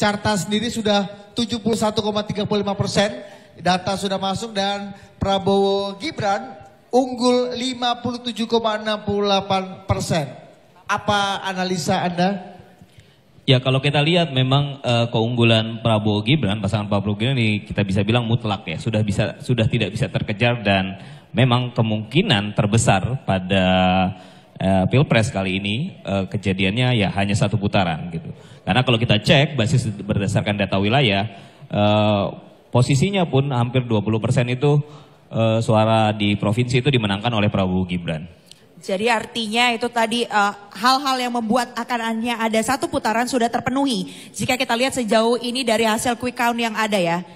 Carta sendiri sudah 71,35 persen, data sudah masuk dan Prabowo Gibran unggul 57,68 persen. Apa analisa Anda? Ya kalau kita lihat memang uh, keunggulan Prabowo Gibran pasangan Prabowo Gibran ini kita bisa bilang mutlak ya sudah bisa sudah tidak bisa terkejar dan memang kemungkinan terbesar pada uh, pilpres kali ini uh, kejadiannya ya hanya satu putaran gitu. Karena kalau kita cek basis berdasarkan data wilayah, eh, posisinya pun hampir 20% itu eh, suara di provinsi itu dimenangkan oleh Prabowo Gibran. Jadi artinya itu tadi eh, hal-hal uh, yang membuat akan hanya ada satu putaran sudah terpenuhi. Jika kita lihat sejauh ini dari hasil quick count yang ada ya.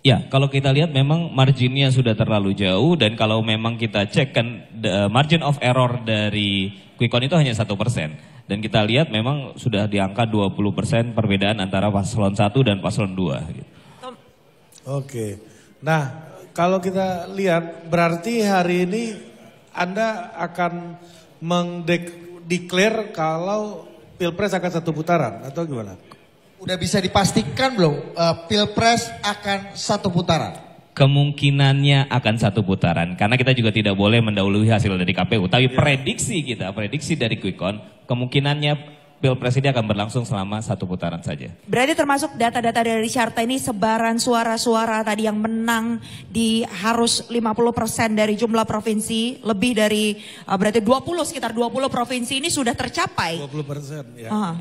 Ya, kalau kita lihat memang marginnya sudah terlalu jauh dan kalau memang kita cek kan eh, margin of error dari quick count itu hanya satu persen. Dan kita lihat memang sudah di angka 20% perbedaan antara paslon 1 dan paslon 2. Gitu. Oke, nah kalau kita lihat berarti hari ini Anda akan mendeklar kalau Pilpres akan satu putaran atau gimana? Udah bisa dipastikan belum uh, Pilpres akan satu putaran? kemungkinannya akan satu putaran. Karena kita juga tidak boleh mendahului hasil dari KPU. Tapi iya. prediksi kita, prediksi dari Quick Count, kemungkinannya Pilpres ini akan berlangsung selama satu putaran saja. Berarti termasuk data-data dari Carta ini sebaran suara-suara tadi yang menang di harus 50% dari jumlah provinsi, lebih dari eh, berarti berarti 20 sekitar 20 provinsi ini sudah tercapai. 20% ya. Uh,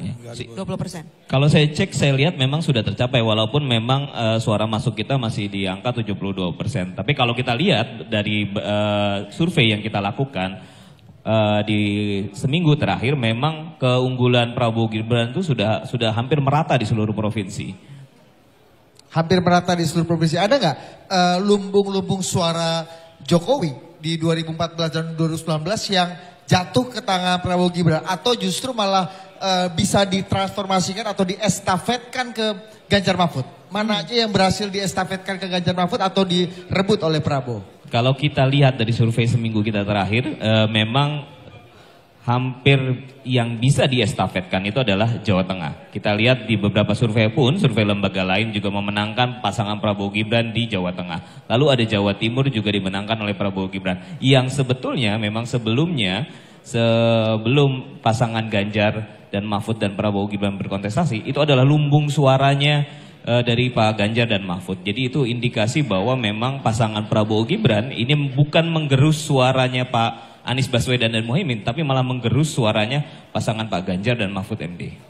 -huh. 20%. Kalau saya cek saya lihat memang sudah tercapai walaupun memang uh, suara masuk kita masih di angka 72%. Tapi kalau kita lihat dari uh, survei yang kita lakukan uh, di seminggu terakhir memang keunggulan Prabowo Gibran itu sudah sudah hampir merata di seluruh provinsi. Hampir merata di seluruh provinsi. Ada nggak uh, lumbung-lumbung suara Jokowi di 2014 dan 2019 yang jatuh ke tangan Prabowo Gibran atau justru malah uh, bisa ditransformasikan atau diestafetkan ke Ganjar Mahfud? Mana hmm. aja yang berhasil diestafetkan ke Ganjar Mahfud atau direbut oleh Prabowo? kalau kita lihat dari survei seminggu kita terakhir, e, memang hampir yang bisa diestafetkan itu adalah Jawa Tengah. Kita lihat di beberapa survei pun, survei lembaga lain juga memenangkan pasangan Prabowo Gibran di Jawa Tengah. Lalu ada Jawa Timur juga dimenangkan oleh Prabowo Gibran. Yang sebetulnya memang sebelumnya, sebelum pasangan Ganjar dan Mahfud dan Prabowo Gibran berkontestasi, itu adalah lumbung suaranya uh, dari Pak Ganjar dan Mahfud. Jadi itu indikasi bahwa memang pasangan Prabowo Gibran ini bukan menggerus suaranya Pak Anies Baswedan dan Muhyiddin, tapi malah menggerus suaranya pasangan Pak Ganjar dan Mahfud MD.